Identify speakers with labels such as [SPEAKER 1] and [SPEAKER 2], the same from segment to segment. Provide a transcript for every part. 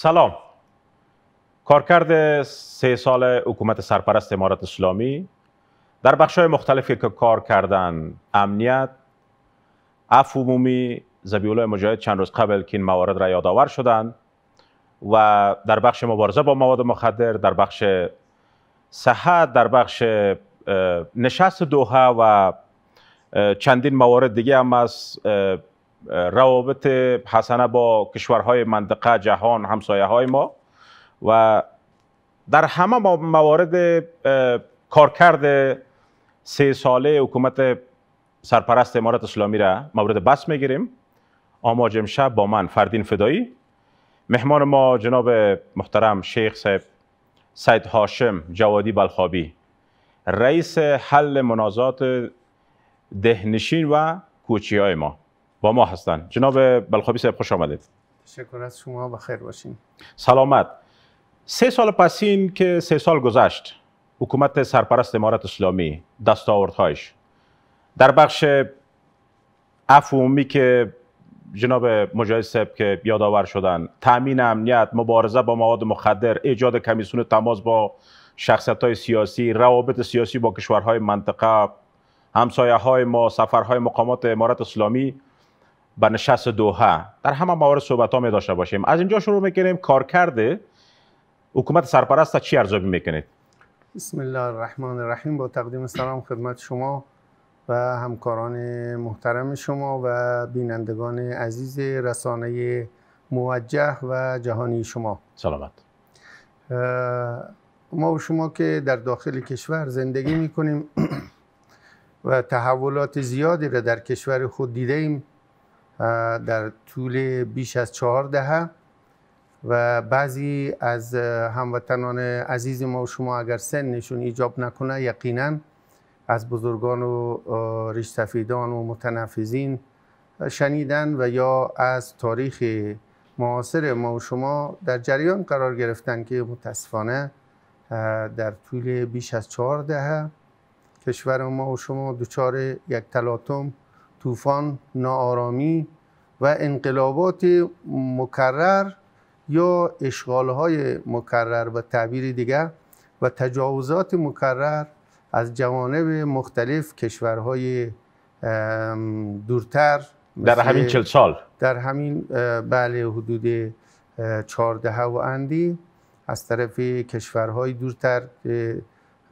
[SPEAKER 1] سلام کارکرد سه سال حکومت سرپرست امارات اسلامی در بخش‌های مختلفی که کار کردن امنیت عفو عمومی زبیولای مجاهد چند روز قبل که این موارد را یادآور شدند و در بخش مبارزه با مواد مخدر در بخش صحت در بخش نشست دوها و چندین موارد دیگه هم از روابط حسنه با کشورهای منطقه جهان همسایه های ما و در همه موارد کارکرد سه ساله حکومت سرپرست امارت اسلامی را مورد بس میگیریم آماج امشب با من فردین فدایی مهمان ما جناب محترم شیخ صاحب سید هاشم جوادی بلخابی رئیس حل منازات دهنشین و کوچی های ما با ما هستند جناب بلخابی صاحب خوش آمدید
[SPEAKER 2] تشکر از شما و خیر باشین
[SPEAKER 1] سلامت سه سال پسین که سه سال گذشت حکومت سرپرست امارت اسلامی دستاوردهایش در بخش عفومی که جناب مجاهد صاحب که یادآور شدن تامین امنیت مبارزه با مواد مخدر ایجاد کمیسیون تماس با شخصیت های سیاسی روابط سیاسی با کشورهای منطقه همسایه های ما سفرهای مقامات امارت اسلامی به نشست دوحه در همه موارد صحبت ها می داشته باشیم از اینجا شروع میکنیم کار کرده حکومت سرپرست چی ارزیابی میکنید
[SPEAKER 2] بسم الله الرحمن الرحیم با تقدیم سلام خدمت شما و همکاران محترم شما و بینندگان عزیز رسانه موجه و جهانی شما سلامت ما و شما که در داخل کشور زندگی می و تحولات زیادی را در کشور خود دیده ایم در طول بیش از چهار دهه و بعضی از هموطنان عزیز ما و شما اگر نشون ایجاب نکنه یقینا از بزرگان و ریشسفیدان و متنفذین شنیدن و یا از تاریخ معاصر ما و شما در جریان قرار گرفتن که متاسفانه در طول بیش از چهار دهه کشور ما و شما دچار یک تلاطم طوفان ناآرامی و انقلابات مکرر یا اشغالهای مکرر و تعبیر دیگر و تجاوزات مکرر از جوانب مختلف کشورهای دورتر در همین چل سال در همین بله حدود چهارده و اندی از طرف کشورهای دورتر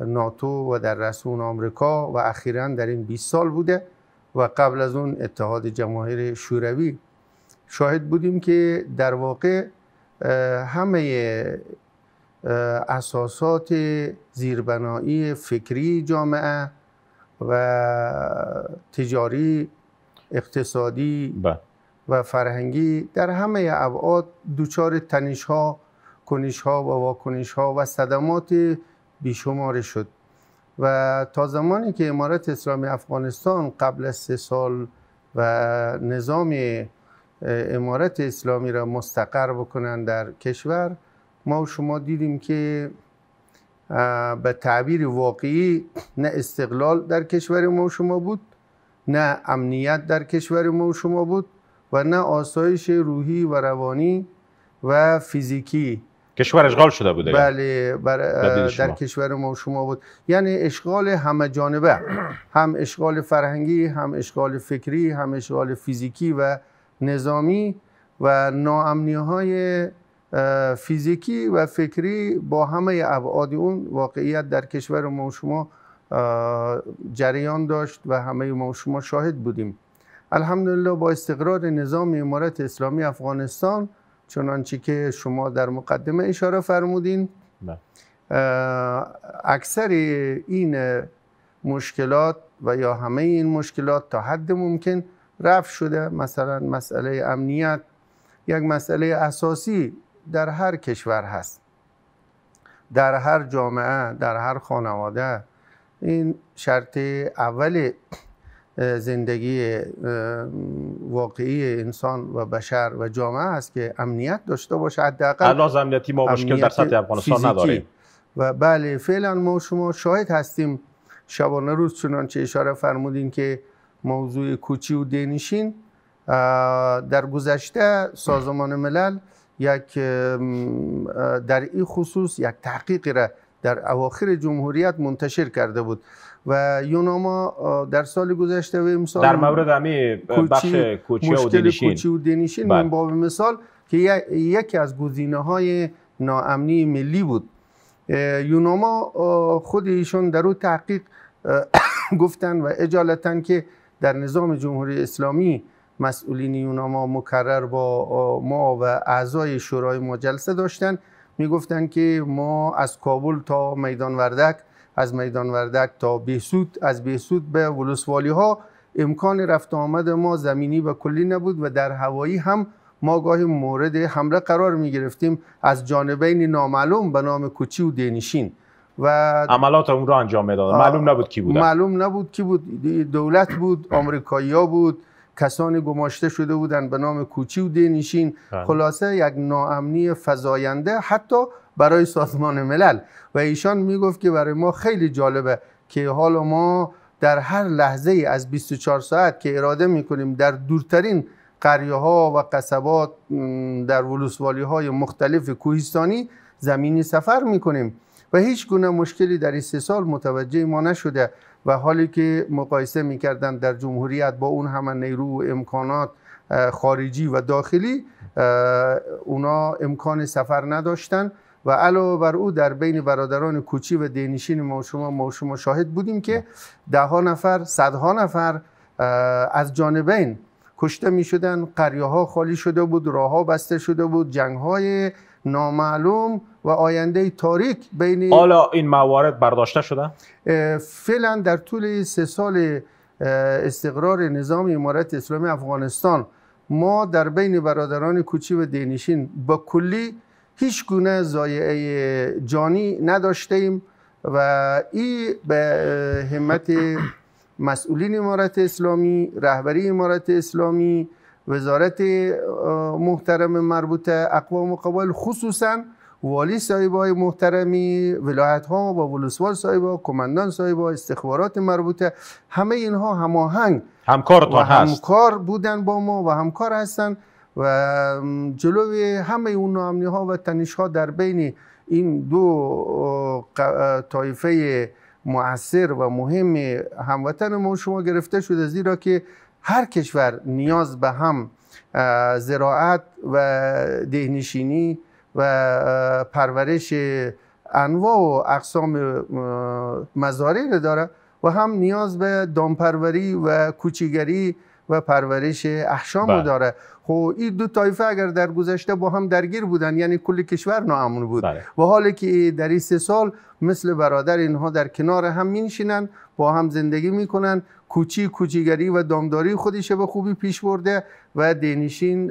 [SPEAKER 2] ناتو و در رسون آمریکا و اخیرا در این 20 سال بوده و قبل از اون اتحاد جماهیر شوروی شاهد بودیم که در واقع همه اساسات زیربنایی فکری جامعه و تجاری اقتصادی بله. و فرهنگی در همه ابعاد ها تنشها کنشها و واکنش ها و صدمات بیشماری شد و تا زمانی که امارت اسلامی افغانستان قبل از سه سال و نظام امارت اسلامی را مستقر بکنند در کشور ما و شما دیدیم که به تعبیر واقعی نه استقلال در کشور ما و شما بود نه امنیت در کشور ما و شما بود و نه آسایش روحی و روانی و فیزیکی کشور اشغال شده بود بله در کشور ما شما بود یعنی اشغال همه جانبه هم اشغال فرهنگی هم اشغال فکری هم اشغال فیزیکی و نظامی و ناامنی های فیزیکی و فکری با همه ابعاد اون واقعیت در کشور ما شما جریان داشت و همه ما شما شاهد بودیم الحمدلله با استقرار نظام امارت اسلامی افغانستان چنانچه که شما در مقدمه اشاره فرمودین بله. اکثر این مشکلات و یا همه این مشکلات تا حد ممکن رفت شده مثلا مسئله امنیت یک مسئله اساسی در هر کشور هست در هر جامعه در هر خانواده این شرط اولی زندگی واقعی انسان و بشر و جامعه است که امنیت داشته باشه حداقل الان امنیتی ما مشکل در سطح افغانستان نداریم و بله فعلا ما شما شاهد هستیم شبانه روز چنانچه اشاره فرمودین که موضوع کوچی و دینشین در گذشته سازمان ملل یک در این خصوص یک تحقیقی را در اواخر جمهوریت منتشر کرده بود و یوناما در سال گذشته و امسال در مورد همی بخش کوچی و دنیشین کوچی و بله. من باب مثال که یکی از گزینه های ناامنی ملی بود یوناما خود ایشون در او تحقیق گفتن و اجالتا که در نظام جمهوری اسلامی مسئولین یوناما مکرر با ما و اعضای شورای ما جلسه داشتن میگفتن که ما از کابل تا میدان وردک از میدان وردک تا بیسود از بیسود به ولسوالی ها امکان رفت آمد ما زمینی و کلی نبود و در هوایی هم ما گاهی مورد حمله قرار می گرفتیم از جانبین نامعلوم به نام کوچی و دینشین و
[SPEAKER 1] عملات اون را انجام داد معلوم نبود کی بود
[SPEAKER 2] معلوم نبود کی بود دولت بود آمریکایی‌ها بود کسانی گماشته شده بودند به نام کوچی و دینشین بله. خلاصه یک ناامنی فضاینده حتی برای سازمان ملل و ایشان میگفت که برای ما خیلی جالبه که حالا ما در هر لحظه از 24 ساعت که اراده میکنیم در دورترین قریه ها و قصبات در ولسوالی های مختلف کوهستانی زمینی سفر میکنیم و هیچ گونه مشکلی در این سه سال متوجه ما نشده و حالی که مقایسه میکردن در جمهوریت با اون همه نیرو و امکانات خارجی و داخلی اونا امکان سفر نداشتن و علاوه بر او در بین برادران کوچی و دینشین ما شما ما شما شاهد بودیم که ده ها نفر صدها نفر از جانبین کشته می شدن قریه ها خالی شده بود راه ها بسته شده بود جنگ های نامعلوم و آینده تاریک بین حالا این موارد برداشته شده؟ فعلا در طول سه سال استقرار نظام امارت اسلامی افغانستان ما در بین برادران کوچی و دینشین با کلی هیچ گونه زایعه جانی نداشته ایم و این به همت مسئولین امارت اسلامی رهبری امارت اسلامی وزارت محترم مربوطه اقوام و قبایل خصوصا والی های محترمی ولایت ها و ولسوال ها، کماندان ها، استخبارات مربوطه همه اینها هماهنگ تا هست همکار بودن با ما و همکار هستند و جلوی همه اون ناامنی ها و تنش ها در بین این دو طایفه مؤثر و مهم هموطن ما شما گرفته شده زیرا که هر کشور نیاز به هم زراعت و دهنشینی و پرورش انواع و اقسام مزارع داره و هم نیاز به دامپروری و کوچیگری و پرورش احشام رو بله. داره خب این دو تایفه اگر در گذشته با هم درگیر بودن یعنی کل کشور ناامن بود بله. و حالا که در این سه سال مثل برادر اینها در کنار هم مینشینن با هم زندگی میکنن کوچی کوچیگری و دامداری خودش به خوبی پیش برده و دینشین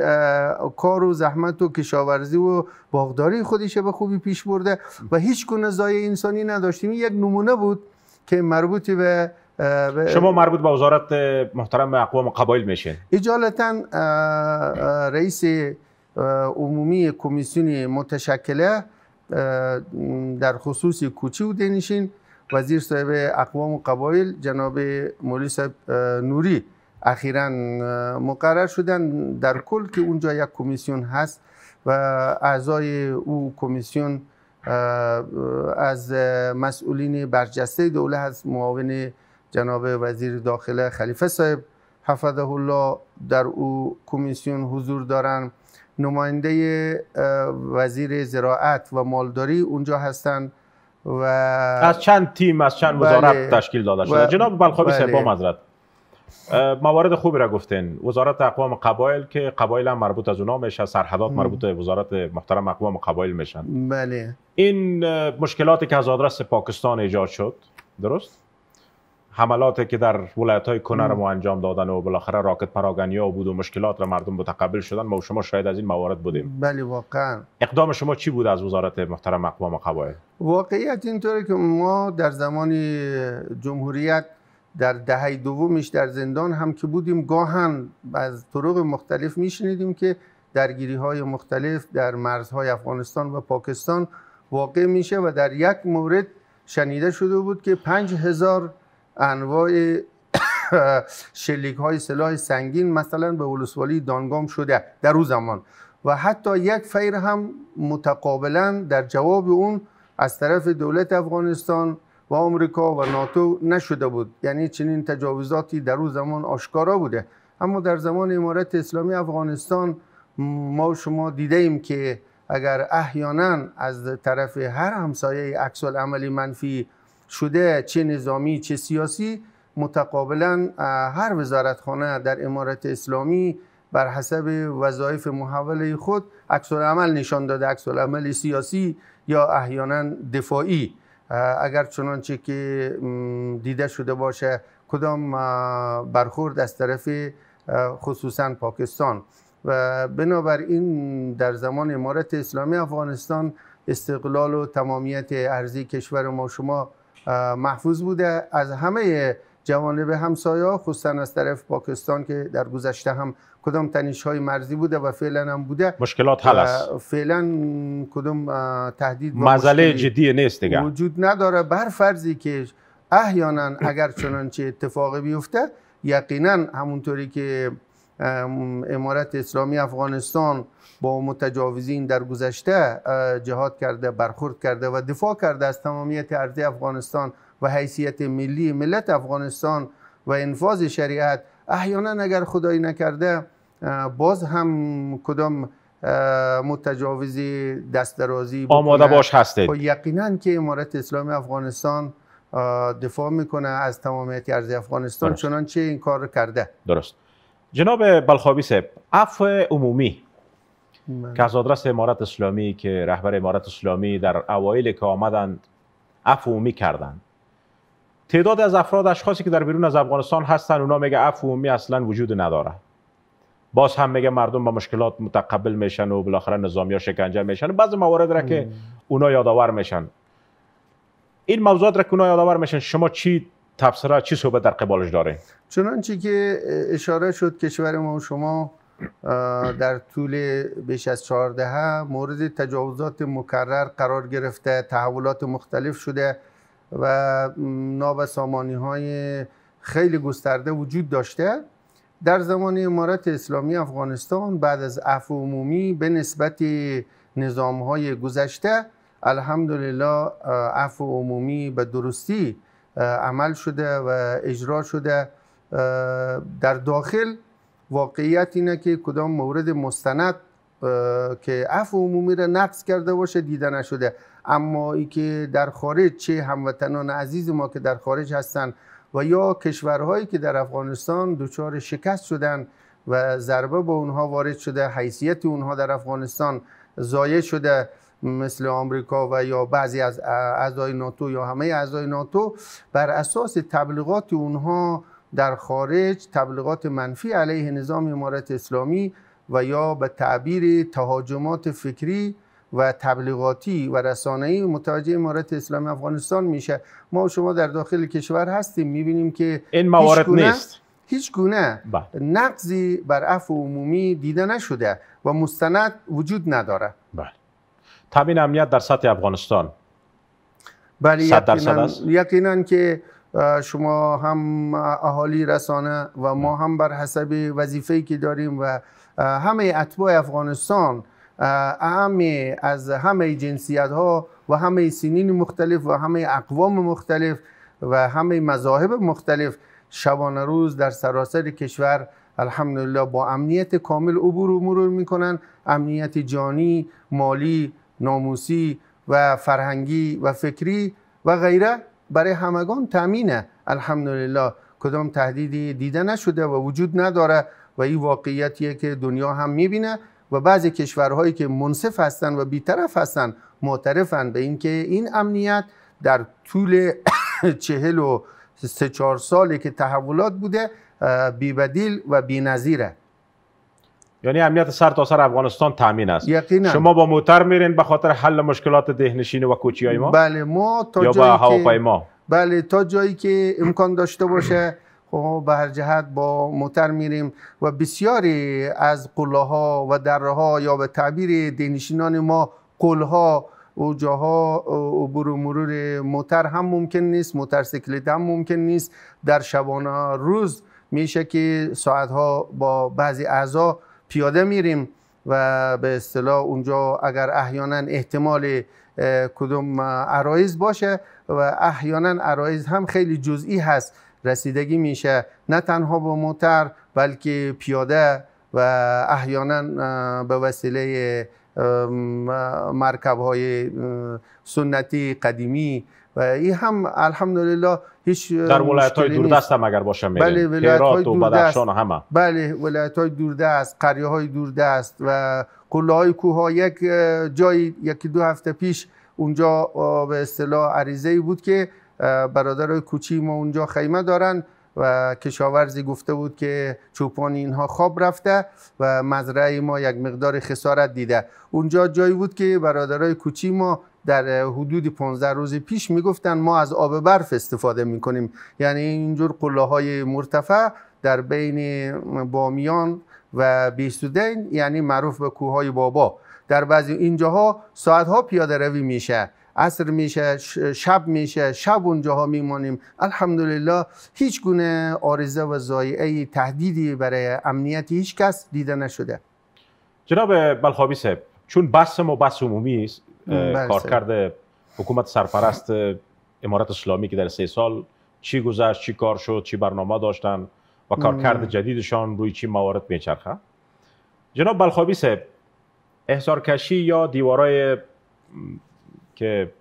[SPEAKER 2] کار و زحمت و کشاورزی و باغداری خودش به خوبی پیش برده و هیچ گونه زای انسانی نداشتیم یک نمونه بود که مربوط به شما مربوط
[SPEAKER 1] به وزارت محترم اقوام قبایل میشین
[SPEAKER 2] اجالتا رئیس عمومی کمیسیون متشکله در خصوص کوچی و دینشین وزیر صاحب اقوام و قبایل جناب مولی صاحب نوری اخیرا مقرر شدن در کل که اونجا یک کمیسیون هست و اعضای او کمیسیون از مسئولین برجسته دولت هست معاون جناب وزیر داخله خلیفه صاحب حفظه الله در او کمیسیون حضور دارن نماینده وزیر زراعت و مالداری اونجا هستن و از چند تیم از چند وزارت بله. تشکیل داده شده جناب بلخابی بله با مزرد
[SPEAKER 1] موارد خوبی را گفتین وزارت اقوام قبایل که قبایل هم مربوط از اونا میشه سرحدات مربوط وزارت محترم اقوام قبایل میشن بله این مشکلاتی که از آدرس پاکستان ایجاد شد درست حملاتی که در ولایت های کنر ما انجام دادن و بالاخره راکت پراگنیا ها بود و مشکلات را مردم متقبل شدن ما و شما شاید از این موارد بودیم
[SPEAKER 2] بله واقعا
[SPEAKER 1] اقدام شما چی بود از وزارت محترم اقوام قبایل
[SPEAKER 2] واقعیت اینطوره که ما در زمان جمهوریت در دهه دومش در زندان هم که بودیم گاهن از طرق مختلف میشنیدیم که درگیری های مختلف در مرزهای افغانستان و پاکستان واقع میشه و در یک مورد شنیده شده بود که 5000 انواع شلیک های سلاح سنگین مثلا به ولسوالی دانگام شده در او زمان و حتی یک فیر هم متقابلا در جواب اون از طرف دولت افغانستان و آمریکا و ناتو نشده بود یعنی چنین تجاوزاتی در او زمان آشکارا بوده اما در زمان امارت اسلامی افغانستان ما شما دیده ایم که اگر احیانا از طرف هر همسایه عکس عملی منفی شده چه نظامی چه سیاسی متقابلا هر وزارتخانه در امارت اسلامی بر حسب وظایف محوله خود عکس عمل نشان داده عکس عمل سیاسی یا احیانا دفاعی اگر چنانچه که دیده شده باشه کدام برخورد از طرف خصوصا پاکستان و بنابراین در زمان امارت اسلامی افغانستان استقلال و تمامیت ارزی کشور ما شما محفوظ بوده از همه جوانب همسایا خصوصا از طرف پاکستان که در گذشته هم کدام تنش های مرزی بوده و فعلا هم بوده
[SPEAKER 1] مشکلات حل است
[SPEAKER 2] فعلا کدام تهدید مزله جدی نیست دیگه وجود نداره بر فرضی که احیانا اگر چنانچه اتفاقی بیفته یقینا همونطوری که امارت اسلامی افغانستان با متجاوزین در گذشته جهاد کرده برخورد کرده و دفاع کرده از تمامیت ارضی افغانستان و حیثیت ملی ملت افغانستان و انفاظ شریعت احیانا اگر خدایی نکرده باز هم کدام متجاوزی دست درازی آماده باش هستید با خب یقینا که امارت اسلامی افغانستان دفاع میکنه از تمامیت ارضی افغانستان درست. چنانچه این کار کرده
[SPEAKER 1] درست جناب بلخابی صاحب عفو عمومی که از آدرس امارت اسلامی که رهبر امارت اسلامی در اوایل که آمدند عفو عمومی کردند تعداد از افراد اشخاصی که در بیرون از افغانستان هستند، اونا میگه عفو عمومی اصلا وجود نداره باز هم میگه مردم با مشکلات متقبل میشن و بالاخره نظامیا شکنجه میشن بعض موارد را که اونا یادآور میشن این موضوعات را که اونا یادآور میشن شما چی تبصره چی صحبت در قبالش داره
[SPEAKER 2] چنانچه که اشاره شد کشور ما و شما در طول بیش از 14 مورد تجاوزات مکرر قرار گرفته تحولات مختلف شده و نابسامانی های خیلی گسترده وجود داشته در زمان امارت اسلامی افغانستان بعد از عفو عمومی به نسبت نظام های گذشته الحمدلله عفو عمومی به درستی عمل شده و اجرا شده در داخل واقعیت اینه که کدام مورد مستند که عفو عمومی را نقض کرده باشه دیده نشده اما ای که در خارج چه هموطنان عزیز ما که در خارج هستند و یا کشورهایی که در افغانستان دچار شکست شدن و ضربه به اونها وارد شده حیثیت اونها در افغانستان زایه شده مثل آمریکا و یا بعضی از اعضای ناتو یا همه اعضای ناتو بر اساس تبلیغات اونها در خارج تبلیغات منفی علیه نظام امارت اسلامی و یا به تعبیر تهاجمات فکری و تبلیغاتی و رسانه‌ای متوجه امارت اسلامی افغانستان میشه ما شما در داخل کشور هستیم میبینیم که این موارد نیست هیچ گونه بله. نقضی بر عفو عمومی دیده نشده و مستند وجود نداره
[SPEAKER 1] تامین امنیت در سطح افغانستان
[SPEAKER 2] بله یقینا که شما هم اهالی رسانه و ما هم بر حسب وظیفه‌ای که داریم و همه اتباع افغانستان اهم از همه جنسیت ها و همه سنین مختلف و همه اقوام مختلف و همه مذاهب مختلف شبانه روز در سراسر کشور الحمدلله با امنیت کامل عبور و مرور میکنن امنیت جانی مالی ناموسی و فرهنگی و فکری و غیره برای همگان تامینه الحمدلله کدام تهدیدی دیده نشده و وجود نداره و این واقعیتیه که دنیا هم میبینه و بعضی کشورهایی که منصف هستن و بیطرف هستن معترفن به اینکه این امنیت در طول چهل و سه چهار سالی که تحولات بوده بیبدیل و بینظیره یعنی امنیت سر تا سر افغانستان
[SPEAKER 1] تامین است یقینا شما با موتر میرین به خاطر حل مشکلات دهنشین و کوچی های ما بله ما تا یا جایی که ما
[SPEAKER 2] بله تا جایی که امکان داشته باشه خب به هر جهت با موتر میریم و بسیاری از قله ها و دره ها یا به تعبیر دهنشینان ما قله ها و جاها عبور و مرور موتر هم ممکن نیست موتر هم ممکن نیست در شبانه روز میشه که ساعت ها با بعضی اعضا پیاده میریم و به اصطلاح اونجا اگر احیانا احتمال کدوم عرایز باشه و احیانا عرایز هم خیلی جزئی هست رسیدگی میشه نه تنها با موتر بلکه پیاده و احیانا به وسیله مرکب های سنتی قدیمی و این هم الحمدلله هیچ در ولایت های دوردست
[SPEAKER 1] هم اگر باشه میرین بله ولایت های دوردست
[SPEAKER 2] بله ولایت های دوردست قریه دوردست و قله های کوه ها یک جایی یکی دو هفته پیش اونجا به اصطلاح عریضه ای بود که برادرای کوچی ما اونجا خیمه دارن و کشاورزی گفته بود که چوپان اینها خواب رفته و مزرعه ما یک مقدار خسارت دیده اونجا جایی بود که برادرای کوچی ما در حدود 15 روز پیش میگفتن ما از آب برف استفاده میکنیم یعنی اینجور قله های مرتفع در بین بامیان و بیستودین یعنی معروف به کوههای بابا در بعضی اینجاها ساعتها پیاده روی میشه عصر میشه شب میشه شب اونجاها میمانیم الحمدلله هیچ گونه آرزه و زایعه تهدیدی برای امنیتی هیچ کس دیده نشده جناب
[SPEAKER 1] بلخابی سب چون بس ما بس عمومی است بله، کارکرد حکومت سرپرست امارات اسلامی که در سه سال چی گذشت چی کار شد چی برنامه داشتن و کارکرد جدیدشان روی چی موارد میچرخه جناب بلخابی صاحب کشی یا دیوارای که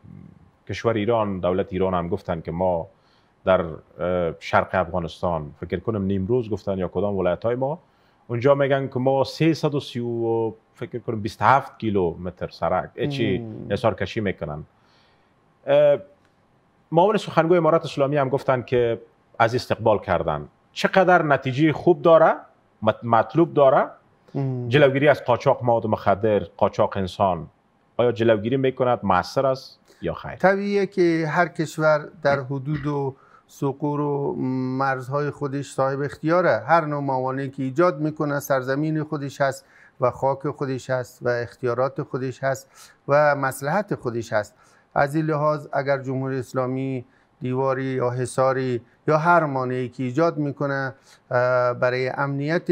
[SPEAKER 1] کشور ایران دولت ایران هم گفتن که ما در شرق افغانستان فکر کنم نیمروز گفتن یا کدام ولایت های ما اونجا میگن که ما 330 فکر کنم 27 کیلومتر سرک ایچی نسار کشی میکنن معاون سخنگوی امارات اسلامی هم گفتن که از استقبال کردن چقدر نتیجه خوب داره مطلوب داره جلوگیری از قاچاق مواد مخدر قاچاق انسان آیا جلوگیری میکند مؤثر است یا خیر
[SPEAKER 2] طبیعیه که هر کشور در حدود و سقور و مرزهای خودش صاحب اختیاره هر نوع موانعی که ایجاد میکنه سرزمین خودش هست و خاک خودش هست و اختیارات خودش هست و مسلحت خودش هست از این لحاظ اگر جمهوری اسلامی دیواری یا حصاری یا هر مانعی که ایجاد میکنه برای امنیت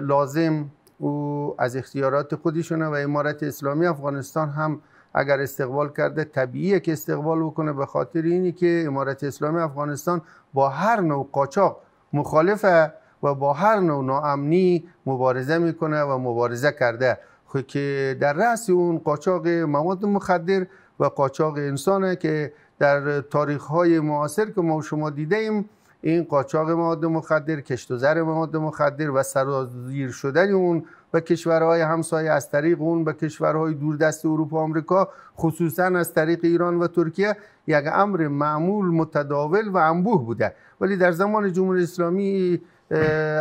[SPEAKER 2] لازم او از اختیارات خودشونه و امارت اسلامی افغانستان هم اگر استقبال کرده طبیعیه که استقبال بکنه به خاطر اینی که امارت اسلامی افغانستان با هر نوع قاچاق مخالفه و با هر نوع ناامنی مبارزه میکنه و مبارزه کرده خب که در رأس اون قاچاق مواد مخدر و قاچاق انسانه که در تاریخ های معاصر که ما شما دیده ایم این قاچاق مواد مخدر کشت و زر مواد مخدر و سرازیر شدن اون و کشورهای همسایه از طریق اون به کشورهای دوردست اروپا آمریکا خصوصا از طریق ایران و ترکیه یک امر معمول متداول و انبوه بوده ولی در زمان جمهوری اسلامی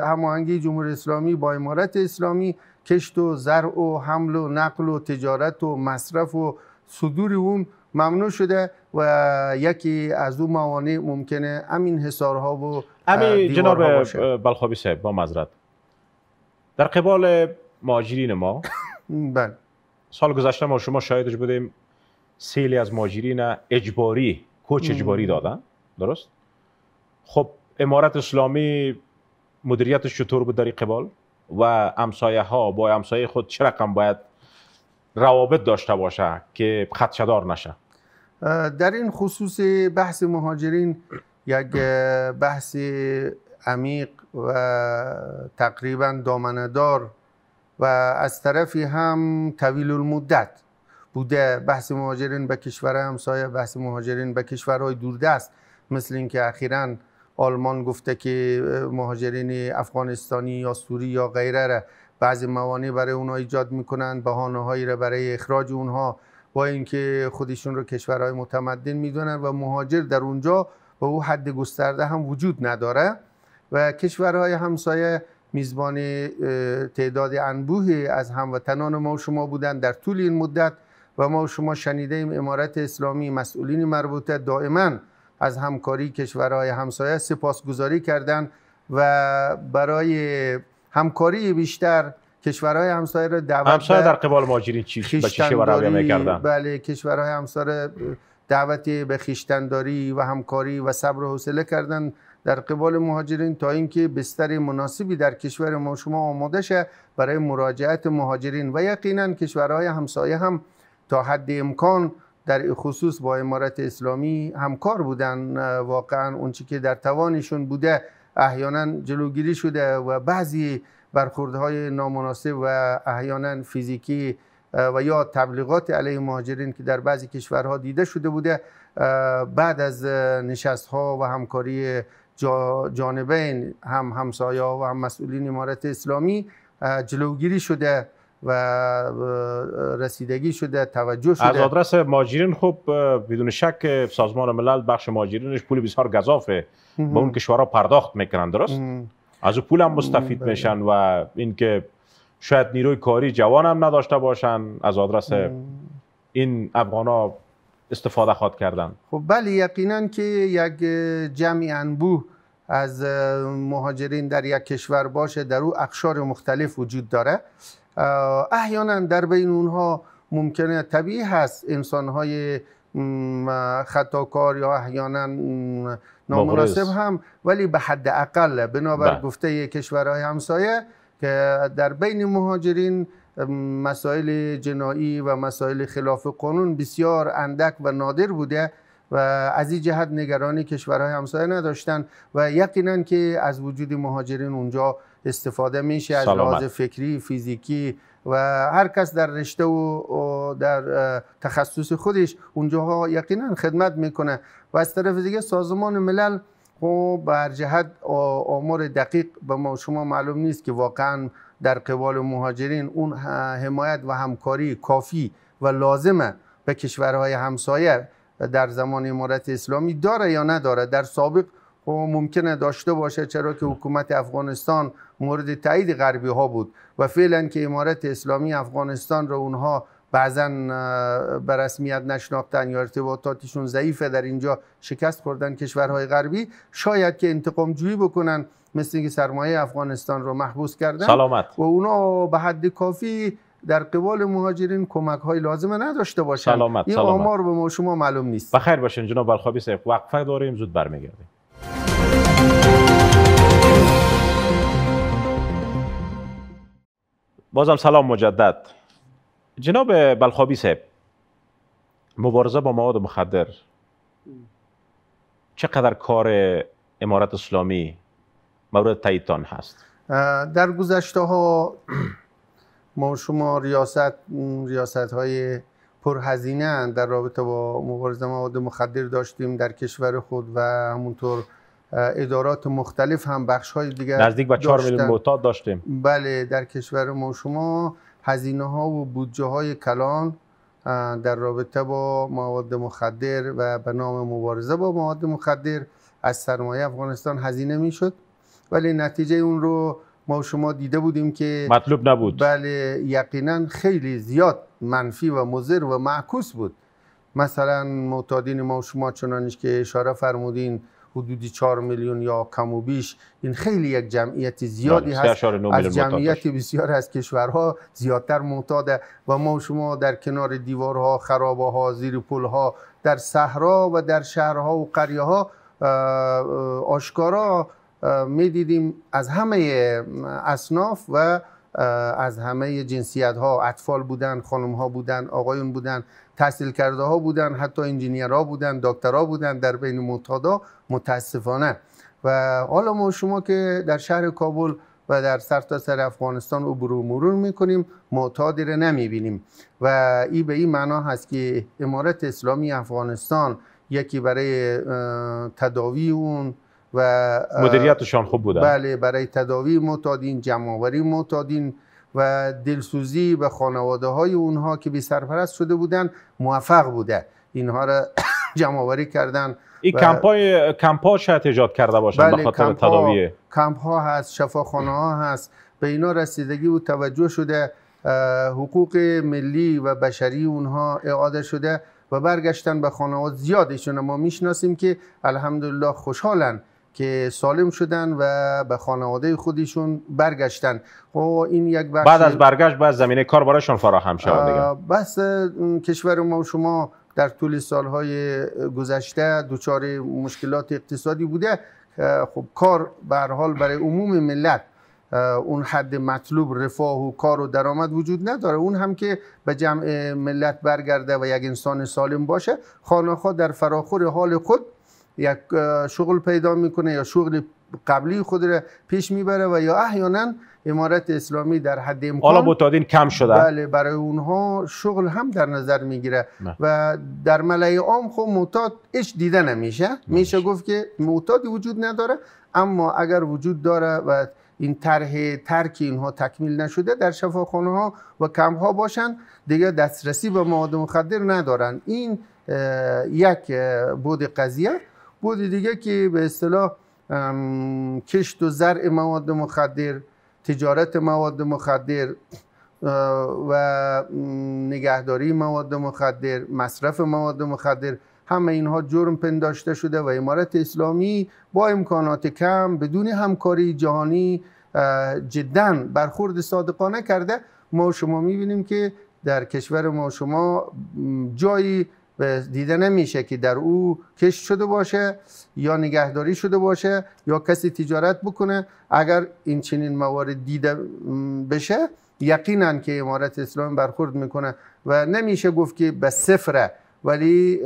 [SPEAKER 2] هماهنگی جمهوری اسلامی با امارت اسلامی کشت و زرع و حمل و نقل و تجارت و مصرف و صدور اون ممنوع شده و یکی از اون موانع ممکنه همین حصارها و همین جناب
[SPEAKER 1] بلخابی صاحب با مزرد در قبال ماجرین ما بله سال گذشته ما شما شاهدش بودیم سیلی از ماجرین اجباری کوچ اجباری دادن درست خب امارت اسلامی مدیریتش چطور بود در قبال و امسایه ها با امسایه خود چه رقم باید روابط داشته باشه که خدشدار نشه
[SPEAKER 2] در این خصوص بحث مهاجرین یک بحث عمیق و تقریبا دامندار و از طرفی هم طویل المدت بوده بحث مهاجرین به کشور همسایه بحث مهاجرین به کشورهای دوردست مثل اینکه اخیرا آلمان گفته که مهاجرین افغانستانی یا سوری یا غیره را بعضی موانع برای اونها ایجاد میکنن بهانه هایی را برای اخراج اونها با اینکه خودشون رو کشورهای متمدن میدونن و مهاجر در اونجا به او حد گسترده هم وجود نداره و کشورهای همسایه میزبان تعداد انبوهی از هموطنان ما و شما بودن در طول این مدت و ما و شما شنیده ایم امارت اسلامی مسئولین مربوطه دائما از همکاری کشورهای همسایه سپاسگزاری کردند و برای همکاری بیشتر کشورهای همسایه را دعوت همسایه در
[SPEAKER 1] قبال مهاجرین چی
[SPEAKER 2] بله کشورهای همسایه دعوت به خیشتنداری و همکاری و صبر و حوصله کردن در قبال مهاجرین تا اینکه بستر مناسبی در کشور ما شما آماده شه برای مراجعت مهاجرین و یقینا کشورهای همسایه هم تا حد امکان در خصوص با امارت اسلامی همکار بودن واقعا اونچه که در توانشون بوده احیانا جلوگیری شده و بعضی برخوردهای نامناسب و احیانا فیزیکی و یا تبلیغات علیه مهاجرین که در بعضی کشورها دیده شده بوده بعد از نشست ها و همکاری جانبین هم همسایه و هم مسئولین امارت اسلامی جلوگیری شده و رسیدگی شده توجه شده از آدرس
[SPEAKER 1] ماجرین خب بدون شک سازمان ملل بخش ماجرینش پول بسیار گذافه به اون کشورها پرداخت میکنن درست از اون پول هم مستفید بله. میشن و اینکه شاید نیروی کاری جوان هم نداشته باشن از آدرس این افغان ها استفاده خواد کردن
[SPEAKER 2] خب بله یقینا که یک جمعی انبوه از مهاجرین در یک کشور باشه در او اقشار مختلف وجود داره احیانا در بین اونها ممکنه طبیعی هست انسانهای خطاکار یا احیانا نامناسب هم ولی به حد اقل بنابر بله. گفته کشورهای همسایه که در بین مهاجرین مسائل جنایی و مسائل خلاف قانون بسیار اندک و نادر بوده و از این جهت نگرانی کشورهای همسایه نداشتند و یقینا که از وجود مهاجرین اونجا استفاده میشه از لحاظ فکری فیزیکی و هر کس در رشته و در تخصص خودش اونجاها یقینا خدمت میکنه و از طرف دیگه سازمان ملل خب بر جهت آمار دقیق به ما شما معلوم نیست که واقعا در قبال مهاجرین اون حمایت و همکاری کافی و لازمه به کشورهای همسایه در زمان امارت اسلامی داره یا نداره در سابق خب، ممکنه داشته باشه چرا که حکومت افغانستان مورد تایید غربی ها بود و فعلا که امارت اسلامی افغانستان رو اونها بعضا به رسمیت نشناختن یا ارتباطاتشون ضعیفه در اینجا شکست خوردن کشورهای غربی شاید که انتقام جویی بکنن مثل اینکه سرمایه افغانستان رو محبوس کردن سلامت. و اونا به حد کافی در قبال مهاجرین کمک های لازمه نداشته باشن سلامت. این سلامت. آمار به ما شما معلوم نیست بخیر
[SPEAKER 1] باشین جناب الخابی صاحب وقفه داریم زود برمیگردیم بازم سلام مجدد جناب بلخابی صاحب مبارزه با مواد مخدر چقدر کار امارت اسلامی مورد تاییدتان هست
[SPEAKER 2] در گذشته ها ما شما ریاست ریاست های پرهزینه در رابطه با مبارزه مواد مخدر داشتیم در کشور خود و همونطور ادارات مختلف هم بخش های دیگر نزدیک به 4 میلیون معتاد
[SPEAKER 1] داشتیم
[SPEAKER 2] بله در کشور ما شما هزینه ها و بودجه های کلان در رابطه با مواد مخدر و به نام مبارزه با مواد مخدر از سرمایه افغانستان هزینه میشد ولی نتیجه اون رو ما شما دیده بودیم که مطلوب نبود بله یقینا خیلی زیاد منفی و مضر و معکوس بود مثلا معتادین ما شما چنانش که اشاره فرمودین حدود 4 میلیون یا کم و بیش این خیلی یک جمعیت زیادی بله، هست از جمعیت بسیار از کشورها زیادتر معتاده و ما شما در کنار دیوارها خرابه ها زیر پل ها در صحرا و در شهرها و قریه ها آشکارا میدیدیم از همه اصناف و از همه جنسیت ها اطفال بودن خانم ها بودن آقایون بودن تحصیل کرده ها بودن حتی ها بودن ها بودن در بین معتادا متاسفانه و حالا ما شما که در شهر کابل و در سرتاسر سر افغانستان عبور و مرور میکنیم معتادی را نمیبینیم و این به این معنا هست که امارت اسلامی افغانستان یکی برای تداوی اون و مدیریتشان خوب بودن بله برای تداوی معتادین جمعآوری معتادین و دلسوزی به خانواده های اونها که بی سرپرست شده بودن موفق بوده اینها را جمعآوری کردن این
[SPEAKER 1] کمپای کمپا شاید ایجاد کرده باشن بله، به خاطر
[SPEAKER 2] کمپ ها هست شفاخانه ها هست به اینا رسیدگی و توجه شده حقوق ملی و بشری اونها اعاده شده و برگشتن به خانواده زیادیشون. ما میشناسیم که الحمدلله خوشحالن که سالم شدن و به خانواده خودشون برگشتن خب این یک بعد از
[SPEAKER 1] برگشت بعد زمینه کار برایشون فراهم شود دیگه
[SPEAKER 2] بس کشور ما شما در طول سالهای گذشته دچار مشکلات اقتصادی بوده خب کار به حال برای عموم ملت اون حد مطلوب رفاه و کار و درآمد وجود نداره اون هم که به جمع ملت برگرده و یک انسان سالم باشه خانه در فراخور حال خود یک شغل پیدا میکنه یا شغل قبلی خود را پیش میبره و یا احیانا امارت اسلامی در حد امکان حالا متادین کم شده بله برای اونها شغل هم در نظر میگیره و در ملای عام خب معتاد هیچ دیده نمیشه میشه گفت که موتادی وجود نداره اما اگر وجود داره و این طرح ترک اینها تکمیل نشده در شفاخانه ها و کم ها باشن دیگه دسترسی به مواد مخدر ندارن این یک بود قضیه بودی دیگه که به اصطلاح کشت و زرع مواد مخدر تجارت مواد مخدر و نگهداری مواد مخدر مصرف مواد مخدر همه اینها جرم پنداشته شده و امارت اسلامی با امکانات کم بدون همکاری جهانی جدا برخورد صادقانه کرده ما شما میبینیم که در کشور ما شما جایی دیده نمیشه که در او کش شده باشه یا نگهداری شده باشه یا کسی تجارت بکنه اگر این چنین موارد دیده بشه یقینا که امارت اسلام برخورد میکنه و نمیشه گفت که به صفره ولی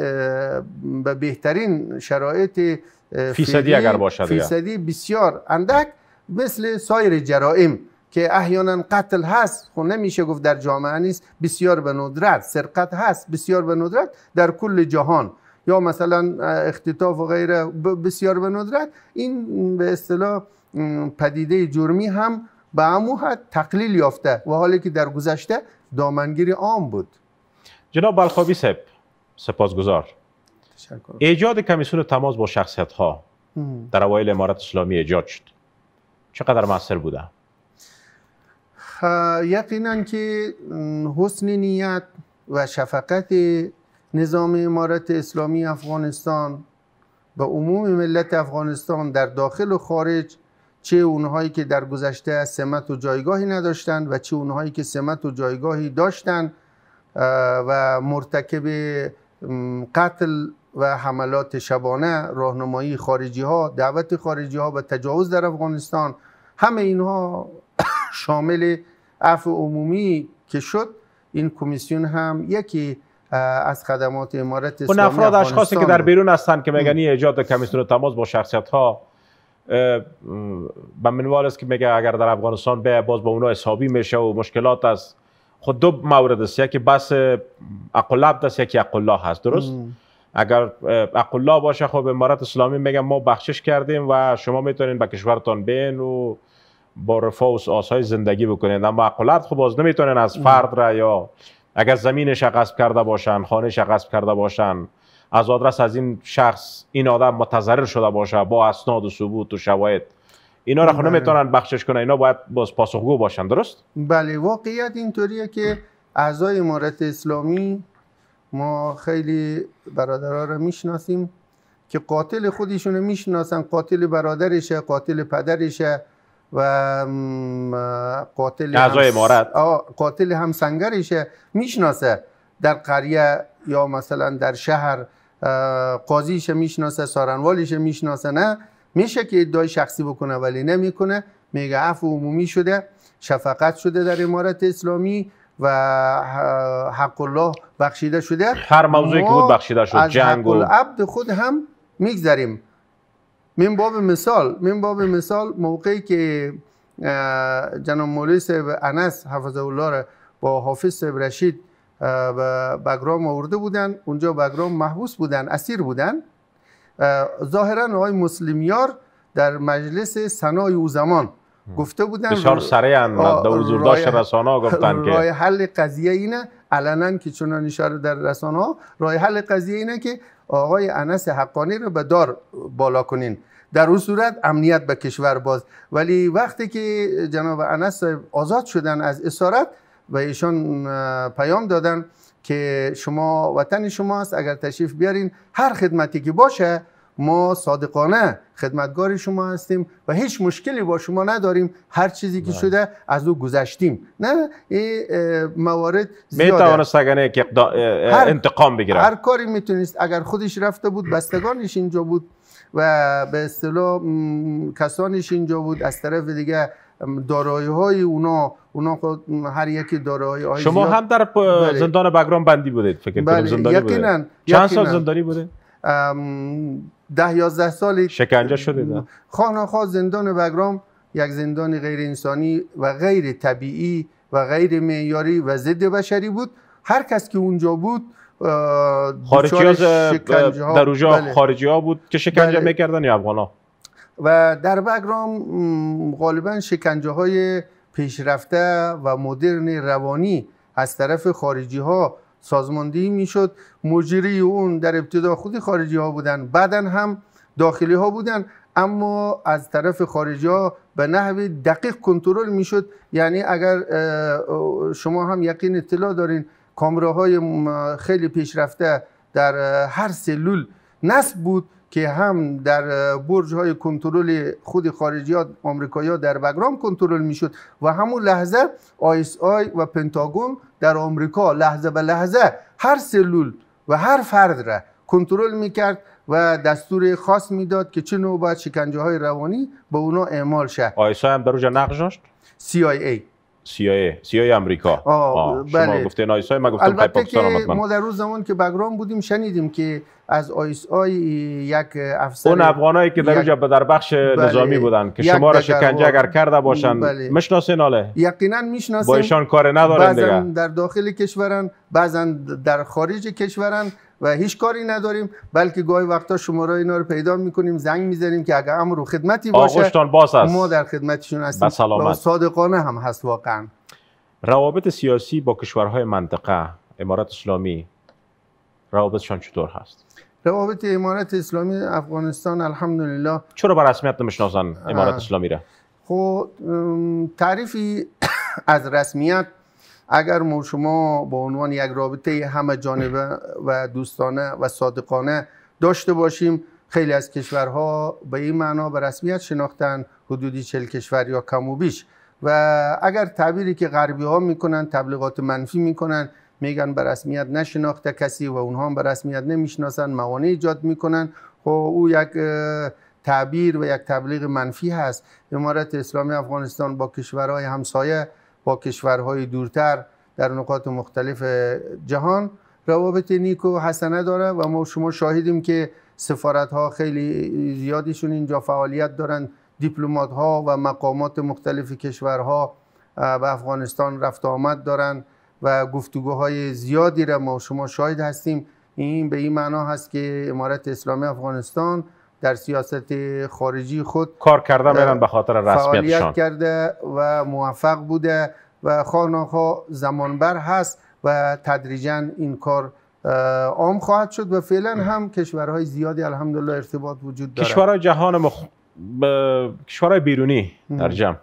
[SPEAKER 2] به بهترین شرایط فیصدی اگر باشه فیصدی بسیار اندک مثل سایر جرائم که احیانا قتل هست خب نمیشه گفت در جامعه نیست بسیار به ندرت سرقت هست بسیار به ندرت در کل جهان یا مثلا اختطاف و غیره بسیار به ندرت این به اصطلاح پدیده جرمی هم به امو حد تقلیل یافته و حالی که در گذشته دامنگیری عام بود
[SPEAKER 1] جناب بلخابی صاحب سپاسگزار ایجاد کمیسون تماس با شخصیت ها در اوایل امارت اسلامی ایجاد شد چقدر موثر بوده
[SPEAKER 2] یقینا که حسن نیت و شفقت نظام امارت اسلامی افغانستان و عموم ملت افغانستان در داخل و خارج چه اونهایی که در گذشته سمت و جایگاهی نداشتند و چه اونهایی که سمت و جایگاهی داشتند و مرتکب قتل و حملات شبانه راهنمایی خارجی ها دعوت خارجی ها و تجاوز در افغانستان همه اینها شامل عفو عمومی که شد این کمیسیون هم یکی از خدمات امارت اسلامی اون افراد اشخاصی که در بیرون
[SPEAKER 1] هستن که مگنی ایجاد کمیسیون تماس با شخصیت ها به منوال است که میگه اگر در افغانستان به باز با اونا حسابی میشه و مشکلات است خود دو مورد است یکی بس اقلاب است یکی اقلا هست درست ام. اگر اقلا باشه خب امارت اسلامی میگه ما بخشش کردیم و شما میتونین به کشورتان بین و با رفاه و آسای زندگی بکنند اما اقلت خب باز نمیتونن از فرد را یا اگر زمینش غصب کرده باشن خانهش غصب کرده باشن از آدرس از این شخص این آدم متضرر شده باشه با اسناد و ثبوت و شواهد اینا را خب بله. نمیتونن بخشش کنن اینا باید باز پاسخگو باشن درست
[SPEAKER 2] بله واقعیت اینطوریه که اعضای امارت اسلامی ما خیلی برادرها رو میشناسیم که قاتل خودشونو میشناسن قاتل برادرشه قاتل پدرشه و قاتل اعضای امارت قاتل همسنگرش میشناسه در قریه یا مثلا در شهر قاضیشه میشناسه سارنوالش میشناسه نه میشه که ادعای شخصی بکنه ولی نمیکنه میگه عفو عمومی شده شفقت شده در امارت اسلامی و حق الله بخشیده شده هر موضوعی که بود بخشیده شد جنگ و خود هم میگذریم من باب مثال من باب مثال موقعی که جناب مولوی صاحب انس حفظه الله را با حافظ صاحب رشید به بگرام آورده بودن اونجا بگرام محبوس بودن اسیر بودن ظاهرا آقای مسلمیار در مجلس سنای او زمان گفته بودن بسیار سریع در حضور داشت رسانه ها گفتن که رای حل قضیه اینه علنا که چنان اشاره در رسانه ها رای حل قضیه اینه که آقای انس حقانی رو به دار بالا کنین در اون صورت امنیت به کشور باز ولی وقتی که جناب انس آزاد شدن از اسارت و ایشان پیام دادن که شما وطن شماست اگر تشریف بیارین هر خدمتی که باشه ما صادقانه خدمتگار شما هستیم و هیچ مشکلی با شما نداریم هر چیزی که بله. شده از او گذشتیم نه این موارد زیاده
[SPEAKER 1] می که انتقام بگیره هر
[SPEAKER 2] کاری میتونست اگر خودش رفته بود بستگانش اینجا بود و به اصطلاح کسانش اینجا بود از طرف دیگه دارایی های اونا اونا هر یکی دارایی های شما هم در زندان
[SPEAKER 1] بگرام بندی بودید فکر کنم بله، زندانی بودید چند سال
[SPEAKER 2] زندانی بودید ده یازده سالی شکنجه شده خانه زندان بگرام یک زندان غیر انسانی و غیر طبیعی و غیر معیاری و ضد بشری بود هر کس که اونجا بود خارجی ها در اونجا بله. خارجی ها
[SPEAKER 1] بود که شکنجه بله. میکردن یا افغان ها
[SPEAKER 2] و در بگرام غالبا شکنجه های پیشرفته و مدرن روانی از طرف خارجی ها سازماندهی میشد مجری اون در ابتدا خودی خارجی ها بودن بعدا هم داخلی ها بودن اما از طرف خارجی ها به نحو دقیق کنترل میشد یعنی اگر شما هم یقین اطلاع دارین های خیلی پیشرفته در هر سلول نصب بود که هم در برج های کنترل خود خارجی ها ها در بگرام کنترل میشد و همون لحظه آیس آی و پنتاگون در آمریکا لحظه به لحظه هر سلول و هر فرد را کنترل میکرد و دستور خاص میداد که چه نوع باید شکنجه های روانی به اونا اعمال شه
[SPEAKER 1] آیسا هم در اونجا نقش داشت CIA CIA CIA آمریکا آه, آه. بله. شما گفتم البته که ما
[SPEAKER 2] در روز زمان که بگرام بودیم شنیدیم که از آیس آی یک افسر اون افغانایی که در یک...
[SPEAKER 1] در بخش بله، نظامی بودن که شما را شکنجه اگر کرده باشن بله. مشناسین آله
[SPEAKER 2] یقینا میشناسیم با ایشان کار ندارن دیگه در داخل کشورن بعضا در خارج کشورن و هیچ کاری نداریم بلکه گاهی وقتا شما را اینا رو پیدا میکنیم زنگ میزنیم که اگر امر خدمتی باشه باز هست. ما در خدمتشون هستیم سلامت. و صادقانه هم هست واقعا
[SPEAKER 1] روابط سیاسی با کشورهای منطقه امارات اسلامی روابط چطور هست
[SPEAKER 2] روابط امارت اسلامی افغانستان الحمدلله
[SPEAKER 1] چرا بر رسمیت نمیشناسن امارت اسلامی را
[SPEAKER 2] خب تعریفی از رسمیت اگر ما شما به عنوان یک رابطه همه جانبه و دوستانه و صادقانه داشته باشیم خیلی از کشورها به این معنا به رسمیت شناختن حدودی چل کشور یا کم و بیش و اگر تعبیری که غربی ها میکنن تبلیغات منفی میکنن میگن به رسمیت نشناخته کسی و اونها هم به رسمیت نمیشناسن موانع ایجاد میکنن خب او یک تعبیر و یک تبلیغ منفی هست امارت اسلامی افغانستان با کشورهای همسایه با کشورهای دورتر در نقاط مختلف جهان روابط نیکو و حسنه داره و ما شما شاهدیم که سفارت ها خیلی زیادیشون اینجا فعالیت دارن دیپلمات ها و مقامات مختلف کشورها به افغانستان رفت آمد دارن و گفتگوهای زیادی را ما شما شاهد هستیم این به این معنا هست که امارت اسلامی افغانستان در سیاست خارجی خود کار کرده میرن به خاطر رسمیتشان کرده و موفق بوده و خانخوا زمانبر هست و تدریجا این کار عام خواهد شد و فعلا هم کشورهای زیادی الحمدلله ارتباط وجود داره
[SPEAKER 1] کشورهای جهان مخ... ب... کشورهای بیرونی در جمع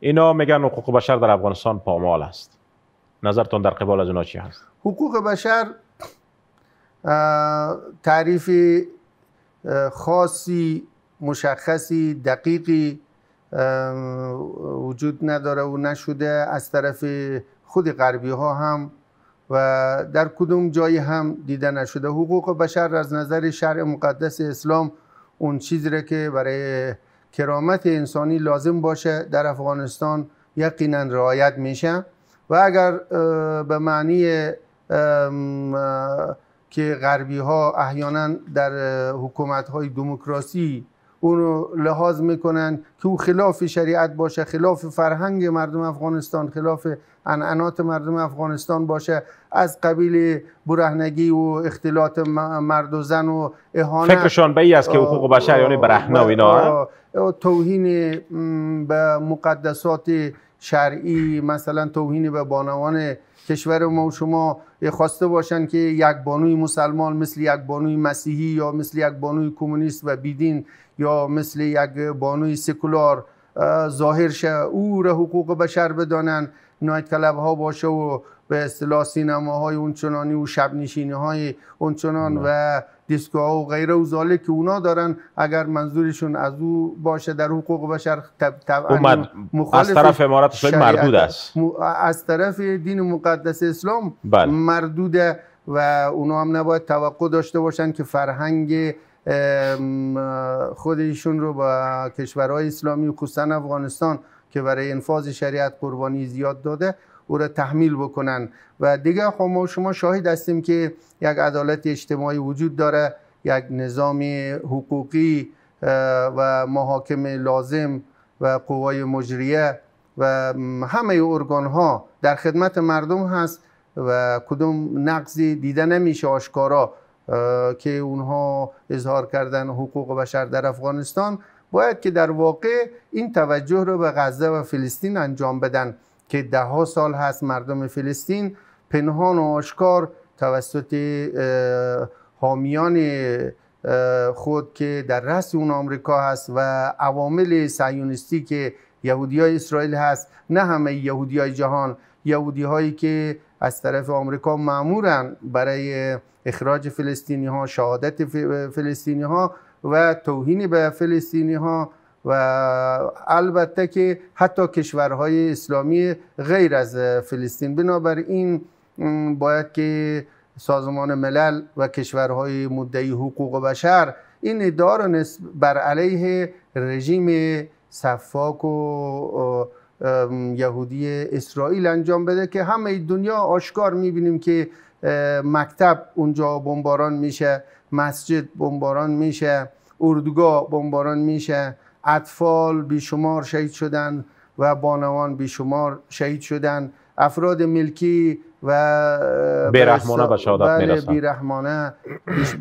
[SPEAKER 1] اینا میگن حقوق بشر در افغانستان پامال است نظرتون در قبال از اونا چی هست
[SPEAKER 2] حقوق بشر تعریف خاصی مشخصی دقیقی وجود نداره و نشده از طرف خود غربی ها هم و در کدوم جایی هم دیده نشده حقوق بشر از نظر شرع مقدس اسلام اون چیزی را که برای کرامت انسانی لازم باشه در افغانستان یقینا رعایت میشه و اگر به معنی که غربی ها احیانا در حکومت های دموکراسی اونو لحاظ میکنن که او خلاف شریعت باشه خلاف فرهنگ مردم افغانستان خلاف انعنات مردم افغانستان باشه از قبیل برهنگی و اختلاط مرد و زن و اهانت فکرشان
[SPEAKER 1] به است که حقوق بشر یعنی برهنه و اینا
[SPEAKER 2] توهین به مقدسات شرعی مثلا توهین به بانوان کشور ما و شما خواسته باشند که یک بانوی مسلمان مثل یک بانوی مسیحی یا مثل یک بانوی کمونیست و بیدین یا مثل یک بانوی سکولار ظاهر شه او را حقوق بشر بدانن نایت کلب ها باشه و به اصطلاح سینما های اونچنانی و شب نشینی های اونچنان بله. و دیسکو و غیره و زاله که اونا دارن اگر منظورشون از او باشه در حقوق بشر طبعا از طرف امارت اسلامی مردود است از طرف دین مقدس اسلام بله. مردوده و اونا هم نباید توقع داشته باشن که فرهنگ خودشون رو با کشورهای اسلامی خصوصا افغانستان که برای انفاظ شریعت قربانی زیاد داده او را تحمیل بکنن و دیگه خب ما شما شاهد هستیم که یک عدالت اجتماعی وجود داره یک نظام حقوقی و محاکم لازم و قوای مجریه و همه ارگان ها در خدمت مردم هست و کدوم نقضی دیده نمیشه آشکارا که اونها اظهار کردن حقوق بشر در افغانستان باید که در واقع این توجه رو به غزه و فلسطین انجام بدن که ده ها سال هست مردم فلسطین پنهان و آشکار توسط حامیان خود که در رأس اون آمریکا هست و عوامل سیونیستی که یهودی های اسرائیل هست نه همه یهودی های جهان یهودی هایی که از طرف آمریکا معمورن برای اخراج فلسطینی ها شهادت فلسطینی ها و توهین به فلسطینی ها و البته که حتی کشورهای اسلامی غیر از فلسطین بنابراین باید که سازمان ملل و کشورهای مدعی حقوق بشر این ادعا بر علیه رژیم صفاک و یهودی اسرائیل انجام بده که همه دنیا آشکار میبینیم که مکتب اونجا بمباران میشه مسجد بمباران میشه اردوگاه بمباران میشه اطفال بیشمار شهید شدند و بانوان بیشمار شهید شدند افراد ملکی و بیرحمانه به شهادت بله بیرحمانه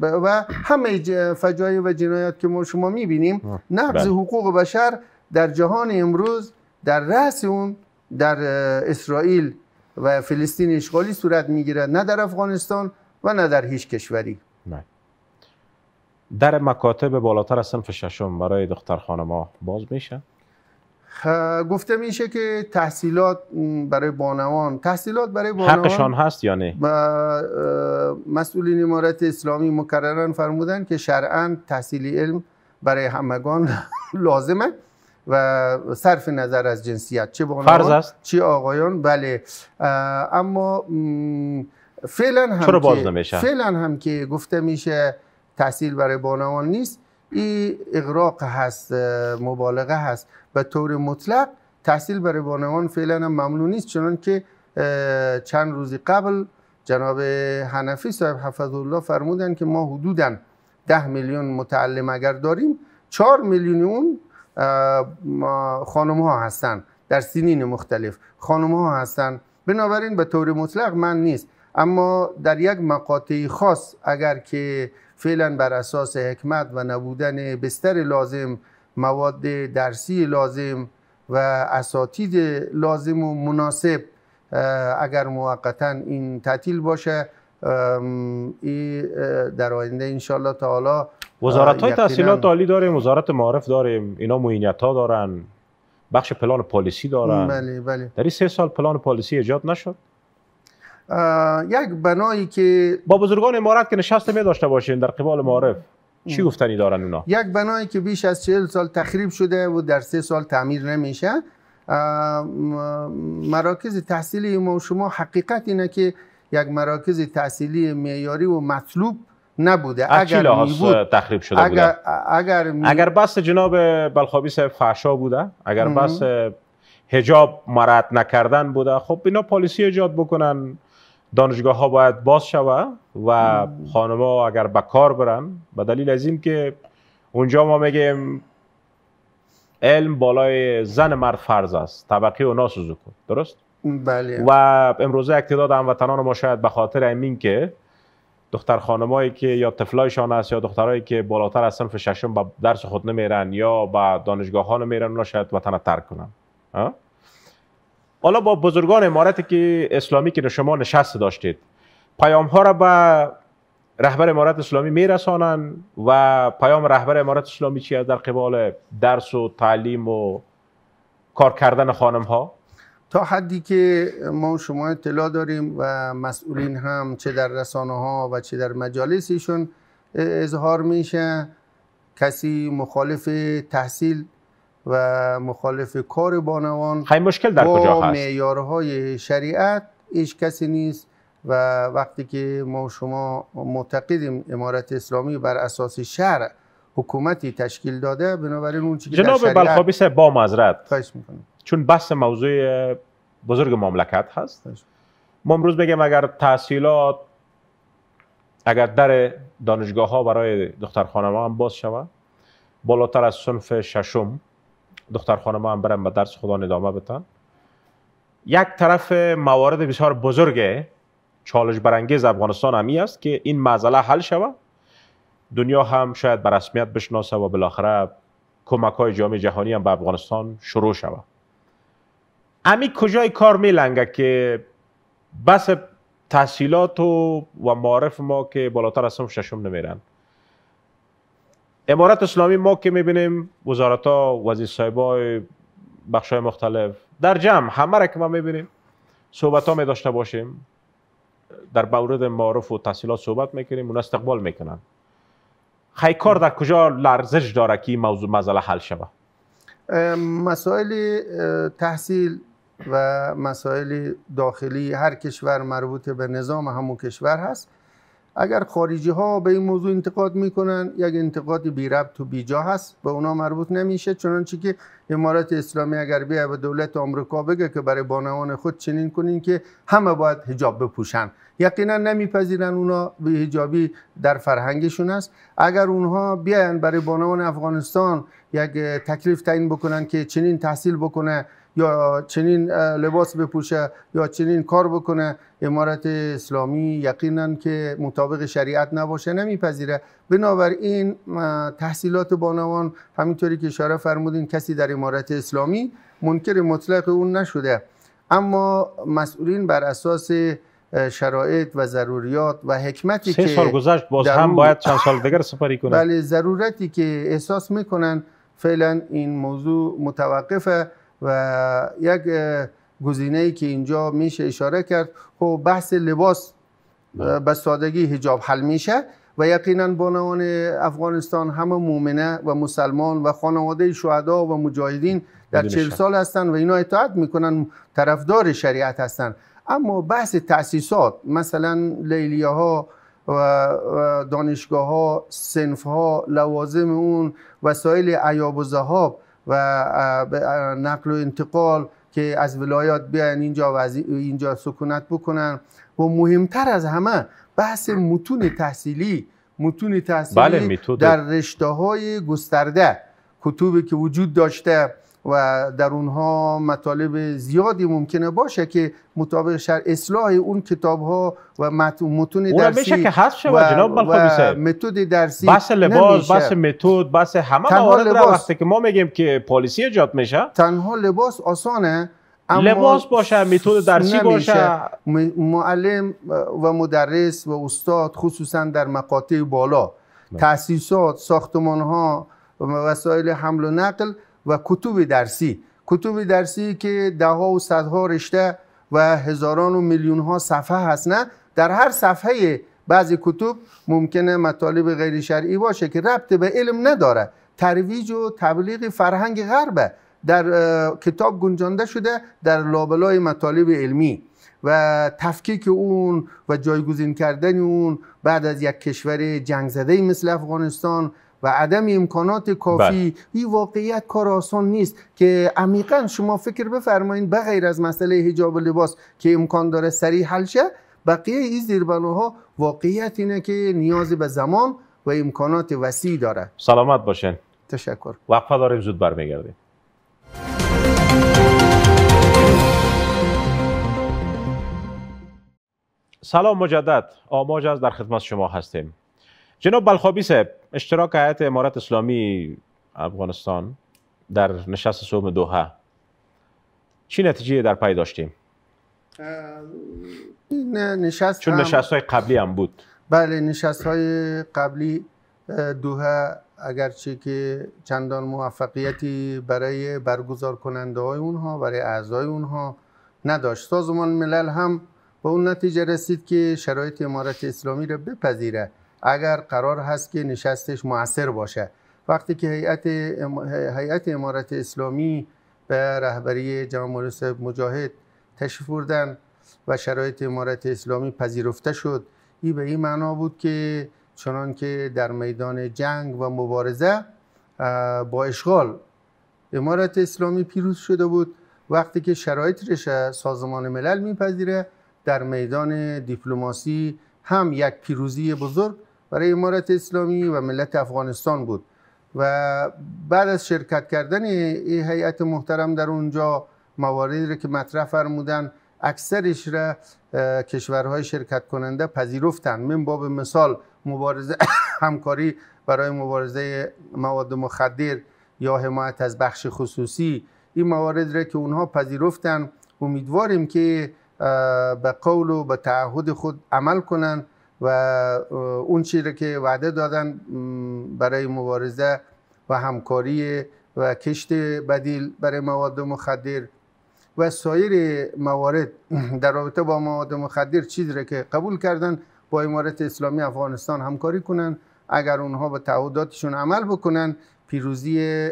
[SPEAKER 2] و همه فجایع و جنایات که ما شما میبینیم نقض بله. حقوق بشر در جهان امروز در رأس اون در اسرائیل و فلسطین اشغالی صورت میگیرد نه در افغانستان و نه در هیچ کشوری
[SPEAKER 1] در مکاتب بالاتر از صنف ششم برای دختر خانما باز میشه؟
[SPEAKER 2] گفته میشه که تحصیلات برای بانوان تحصیلات برای بانوان حقشان
[SPEAKER 1] هست یا نه
[SPEAKER 2] مسئولین امارت اسلامی مکررن فرمودن که شرعن تحصیل علم برای همگان لازمه و صرف نظر از جنسیت چه بانوان فرض است؟ چی آقایان بله اما فعلا هم فعلا هم که گفته میشه تحصیل برای بانوان نیست این اغراق هست مبالغه هست به طور مطلق تحصیل برای بانوان فعلا ممنوع نیست چون که چند روزی قبل جناب حنفی صاحب حفظ الله فرمودن که ما حدودا ده میلیون متعلم اگر داریم چهار میلیون خانم ها هستن در سنین مختلف خانم ها هستن بنابراین به طور مطلق من نیست اما در یک مقاطعی خاص اگر که فعلا بر اساس حکمت و نبودن بستر لازم مواد درسی لازم و اساتید لازم و مناسب اگر موقتا این تعطیل باشه ای در آینده انشالله تعالی وزارت های تحصیلات
[SPEAKER 1] عالی داریم وزارت معارف داریم اینا موینیت ها دارن بخش پلان پالیسی دارن بله،, بله در این سه سال پلان پالیسی ایجاد نشد یک بنایی که با بزرگان امارت که نشسته می داشته باشین در قبال معرف چی گفتنی دارن اونا
[SPEAKER 2] یک بنایی که بیش از چهل سال تخریب شده و در سه سال تعمیر نمیشه مراکز تحصیلی ما و شما حقیقت اینه که یک مراکز تحصیلی معیاری و مطلوب نبوده اگر می تخریب شده اگر اگر, می...
[SPEAKER 1] اگر بس جناب بلخابی صاحب فحشا بوده اگر بس هجاب مرد نکردن بوده خب اینا پالیسی ایجاد بکنن دانشگاه ها باید باز شوه و خانما اگر به کار برن به دلیل از این که اونجا ما میگیم علم بالای زن مرد فرض است طبقه و ناسوزو کن درست بله و امروزه اقتداد هموطنان ما شاید به خاطر همین که دختر خانمایی که یا طفلایشان است یا دخترایی که بالاتر از صنف ششم به درس خود نمیرن یا به دانشگاه ها نمیرن اونا شاید وطن ترک کنن حالا با بزرگان امارت که اسلامی که شما نشست داشتید پیام ها را به رهبر امارت اسلامی میرسانند و پیام رهبر امارت اسلامی چی در قبال درس و تعلیم و کار کردن خانم ها
[SPEAKER 2] تا حدی که ما شما اطلاع داریم و مسئولین هم چه در رسانه ها و چه در مجالس اظهار میشه کسی مخالف تحصیل و مخالف کار بانوان خیلی مشکل در کجا هست؟ میارهای شریعت هیچ کسی نیست و وقتی که ما شما معتقدیم امارت اسلامی بر اساس شهر حکومتی تشکیل داده بنابراین اون چیزی جناب بلخابیس
[SPEAKER 1] بلخابی با مذرد خواهش میکنم چون بحث موضوع بزرگ مملکت هست ما امروز بگم اگر تحصیلات اگر در دانشگاه ها برای دختر خانم هم باز شود بالاتر از صنف ششم دختر خانم هم برن به درس خودان ادامه بتن یک طرف موارد بسیار بزرگ چالش برانگیز افغانستان همی است که این معضله حل شود دنیا هم شاید به رسمیت بشناسه و بالاخره کمک های جامعه جهانی هم به افغانستان شروع شود امی کجای کار لنگه که بس تحصیلات و, و معارف ما که بالاتر از هم ششم نمیرن امارت اسلامی ما که میبینیم وزارت ها وزیر های بخش های مختلف در جمع همه را که ما میبینیم صحبت ها می داشته باشیم در مورد معارف و تحصیلات صحبت میکنیم اون استقبال میکنن خیکار در کجا لرزش داره که این موضوع مسئله حل شود
[SPEAKER 2] مسائل تحصیل و مسائل داخلی هر کشور مربوط به نظام همون کشور هست اگر خارجی ها به این موضوع انتقاد میکنن یک انتقاد بی ربط و بی جا هست به اونا مربوط نمیشه چنانچه که امارات اسلامی اگر بیا به دولت آمریکا بگه که برای بانوان خود چنین کنین که همه باید حجاب بپوشن یقینا نمیپذیرن اونا به حجابی در فرهنگشون است اگر اونها بیاین برای بانوان افغانستان یک تکلیف تعیین بکنن که چنین تحصیل بکنه یا چنین لباس بپوشه یا چنین کار بکنه امارت اسلامی یقینا که مطابق شریعت نباشه نمیپذیره بنابراین تحصیلات بانوان همینطوری که اشاره فرمودین کسی در امارت اسلامی منکر مطلق اون نشده اما مسئولین بر اساس شرایط و ضروریات و حکمتی که سال گذشت باز هم باید چند سال دیگر سپری کنن بله ضرورتی که احساس میکنن فعلا این موضوع متوقفه و یک گزینه ای که اینجا میشه اشاره کرد خب بحث لباس بله. به سادگی هجاب حل میشه و یقینا بانوان افغانستان همه مؤمنه و مسلمان و خانواده شهدا و مجاهدین در چهل سال هستند و اینا اطاعت میکنن طرفدار شریعت هستند اما بحث تاسیسات مثلا لیلیه ها و دانشگاه ها سنف ها لوازم اون وسایل عیاب و زهاب و نقل و انتقال که از ولایات بیاین اینجا اینجا سکونت بکنن و مهمتر از همه بحث متون تحصیلی متون تحصیلی بله، در رشته های گسترده کتوبی که وجود داشته و در اونها مطالب زیادی ممکنه باشه که مطابق شر اصلاح اون کتاب ها و متون درسی که هست و, و متود درسی بس لباس بس متد بس همه موارد را وقتی
[SPEAKER 1] که ما میگیم که پالیسی ایجاد میشه تنها لباس
[SPEAKER 2] آسانه لباس باشه متود درسی باشه معلم و مدرس و استاد خصوصا در مقاطع بالا بله. تاسیسات ساختمان ها و وسایل حمل و نقل و کتب درسی کتب درسی که ده ها و صدها رشته و هزاران و میلیون ها صفحه نه در هر صفحه بعضی کتب ممکنه مطالب غیر شرعی باشه که ربط به علم نداره ترویج و تبلیغ فرهنگ غربه در کتاب گنجانده شده در لابلای مطالب علمی و تفکیک اون و جایگزین کردن اون بعد از یک کشور جنگ زده مثل افغانستان و عدم امکانات کافی بله. این واقعیت کار آسان نیست که عمیقا شما فکر بفرمایید بغیر از مسئله حجاب لباس که امکان داره سریع حل شه بقیه این زیربناها واقعیت اینه که نیازی به زمان و امکانات وسیع داره
[SPEAKER 1] سلامت باشین تشکر وقفه داریم زود برمیگردیم سلام مجدد آماج از در خدمت شما هستیم جناب بلخابی صاحب اشتراک هیئت امارت اسلامی افغانستان در نشست سوم دوحه چی نتیجه در پی داشتیم؟ نشست چون نشست های قبلی هم بود
[SPEAKER 2] بله نشست های قبلی دوحه اگرچه که چندان موفقیتی برای برگزار کننده های اونها برای اعضای اونها نداشت سازمان ملل هم به اون نتیجه رسید که شرایط امارت اسلامی را بپذیره اگر قرار هست که نشستش موثر باشه وقتی که هیئت هیئت امارت اسلامی به رهبری جناب صاحب مجاهد تشریف بردن و شرایط امارت اسلامی پذیرفته شد این به این معنا بود که چنان که در میدان جنگ و مبارزه با اشغال امارت اسلامی پیروز شده بود وقتی که شرایط رشه سازمان ملل میپذیره در میدان دیپلماسی هم یک پیروزی بزرگ برای امارت اسلامی و ملت افغانستان بود و بعد از شرکت کردن این هیئت محترم در اونجا مواردی را که مطرح فرمودن اکثرش را کشورهای شرکت کننده پذیرفتند من باب مثال مبارزه همکاری برای مبارزه مواد مخدر یا حمایت از بخش خصوصی این موارد را که اونها پذیرفتن امیدواریم که به قول و به تعهد خود عمل کنند و اون چیزی که وعده دادن برای مبارزه و همکاری و کشت بدیل برای مواد مخدر و سایر موارد در رابطه با مواد مخدر چیزی را که قبول کردن با امارت اسلامی افغانستان همکاری کنن اگر اونها به تعهداتشون عمل بکنن پیروزی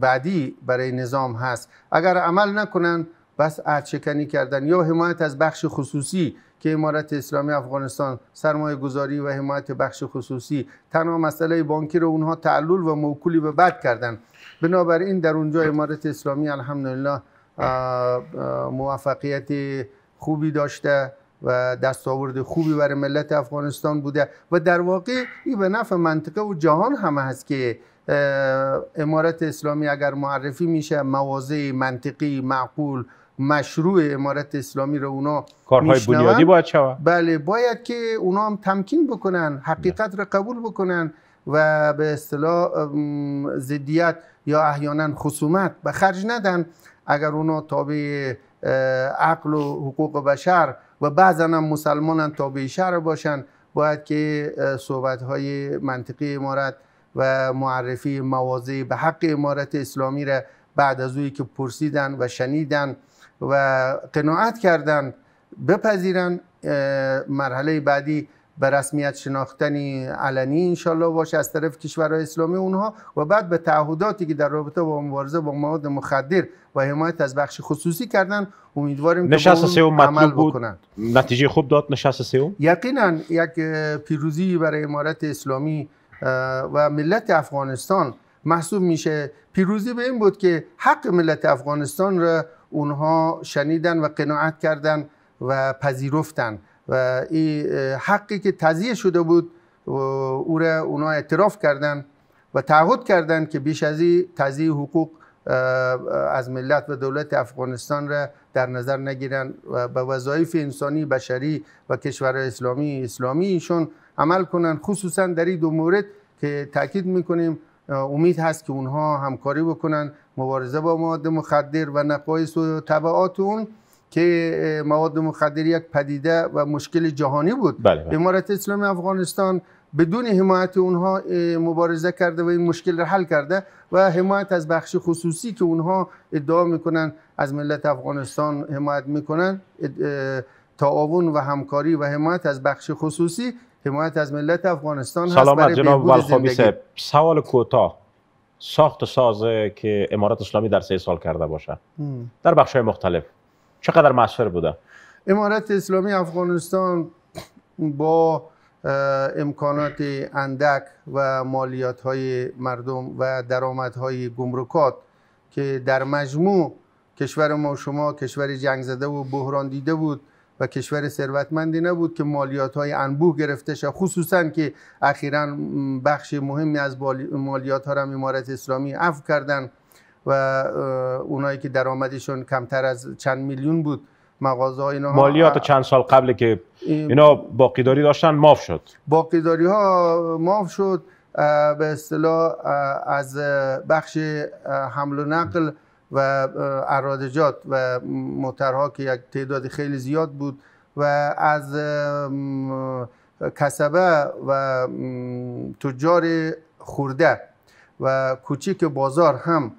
[SPEAKER 2] بعدی برای نظام هست اگر عمل نکنن بس شکنی کردن یا حمایت از بخش خصوصی که امارت اسلامی افغانستان سرمایه گذاری و حمایت بخش خصوصی تنها مسئله بانکی رو اونها تعلل و موکولی به بد کردن بنابراین در اونجا امارت اسلامی الحمدلله موفقیت خوبی داشته و دستاورد خوبی برای ملت افغانستان بوده و در واقع این به نفع منطقه و جهان هم هست که امارت اسلامی اگر معرفی میشه مواضع منطقی معقول مشروع امارت اسلامی رو اونا کارهای بنیادی باید شود بله باید که اونا هم تمکین بکنن حقیقت رو قبول بکنن و به اصطلاح زدیت یا احیانا خصومت به خرج ندن اگر اونا تابع عقل و حقوق بشر و بعضا هم مسلمانان تابع شهر باشن باید که صحبت های منطقی امارت و معرفی موازه به حق امارت اسلامی را بعد از اوی که پرسیدن و شنیدن و قناعت کردن بپذیرن مرحله بعدی به رسمیت شناختنی علنی انشالله باشه از طرف کشورهای اسلامی اونها و بعد به تعهداتی که در رابطه با مبارزه با مواد مخدر و حمایت از بخش خصوصی کردن امیدواریم که اون عمل
[SPEAKER 1] نتیجه خوب داد نشست سوم
[SPEAKER 2] یقینا یک پیروزی برای امارت اسلامی و ملت افغانستان محسوب میشه پیروزی به این بود که حق ملت افغانستان را اونها شنیدن و قناعت کردن و پذیرفتن و این حقی که تضیه شده بود او را اونها اعتراف کردن و تعهد کردند که بیش از این تضییع حقوق از ملت و دولت افغانستان را در نظر نگیرن و به وظایف انسانی بشری و کشور اسلامی اسلامی ایشون عمل کنن خصوصا در این دو مورد که تاکید میکنیم امید هست که اونها همکاری بکنن مبارزه با مواد مخدر و نقایص و طبعات اون که مواد مخدر یک پدیده و مشکل جهانی بود بله بله. امارت اسلامی افغانستان بدون حمایت اونها مبارزه کرده و این مشکل را حل کرده و حمایت از بخش خصوصی که اونها ادعا میکنن از ملت افغانستان حمایت میکنن تعاون و همکاری و حمایت از بخش خصوصی حمایت از ملت افغانستان هست سلام برای جناب صاحب
[SPEAKER 1] سوال کوتاه ساخت سازه که امارات اسلامی در سه سال کرده باشه در بخش های مختلف چقدر مؤثر بوده
[SPEAKER 2] امارات اسلامی افغانستان با امکانات اندک و مالیات های مردم و درآمد های گمرکات که در مجموع کشور ما شما کشور جنگ زده و بحران دیده بود و کشور ثروتمندی نبود که مالیات های انبوه گرفته شد خصوصا که اخیرا بخش مهمی از مالیات ها را امارت اسلامی عفو کردن و اونایی که درآمدشون کمتر از چند میلیون بود مغازه اینا مالیات
[SPEAKER 1] چند سال قبل که اینا باقیداری داشتن ماف شد
[SPEAKER 2] باقیداری ها ماف شد به اصطلاح از بخش حمل و نقل و ارادجات و موترها که یک تعداد خیلی زیاد بود و از کسبه و تجار خورده و کوچیک بازار هم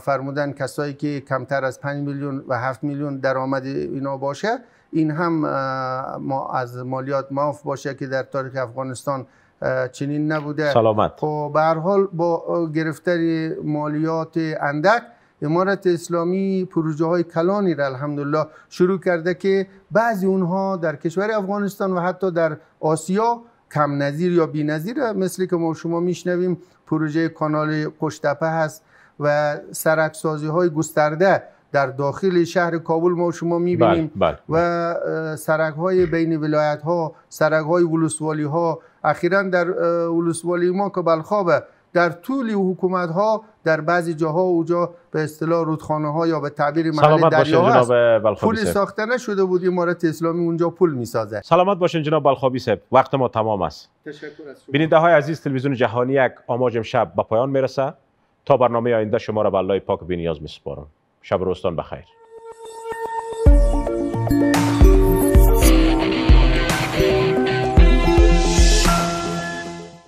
[SPEAKER 2] فرمودن کسایی که کمتر از 5 میلیون و 7 میلیون درآمد اینا باشه این هم ما از مالیات معاف باشه که در تاریخ افغانستان چنین نبوده سلامت خب به حال با گرفتن مالیات اندک امارت اسلامی پروژه های کلانی را الحمدلله شروع کرده که بعضی اونها در کشور افغانستان و حتی در آسیا کم نظیر یا بی نظیر مثل که ما شما میشنویم پروژه کانال قشتپه هست و سرکسازی های گسترده در داخل شهر کابل ما شما میبینیم بله، بله. و سرک های بین ولایت ها سرک های ها اخیرا در ولسوالی ما که بلخابه در طول حکومت ها در بعضی جاها اوجا به اصطلاح رودخانه ها یا به تعبیر محل دریا هست پول ساخته نشده بود امارت اسلامی اونجا پول میسازه
[SPEAKER 1] سلامت باشین جناب بلخابی صاحب وقت ما تمام است تشکر از بیننده های عزیز تلویزیون جهانی یک آماج شب به پایان میرسه تا برنامه آینده شما را به الله پاک بی نیاز میسپارم شب روستان بخیر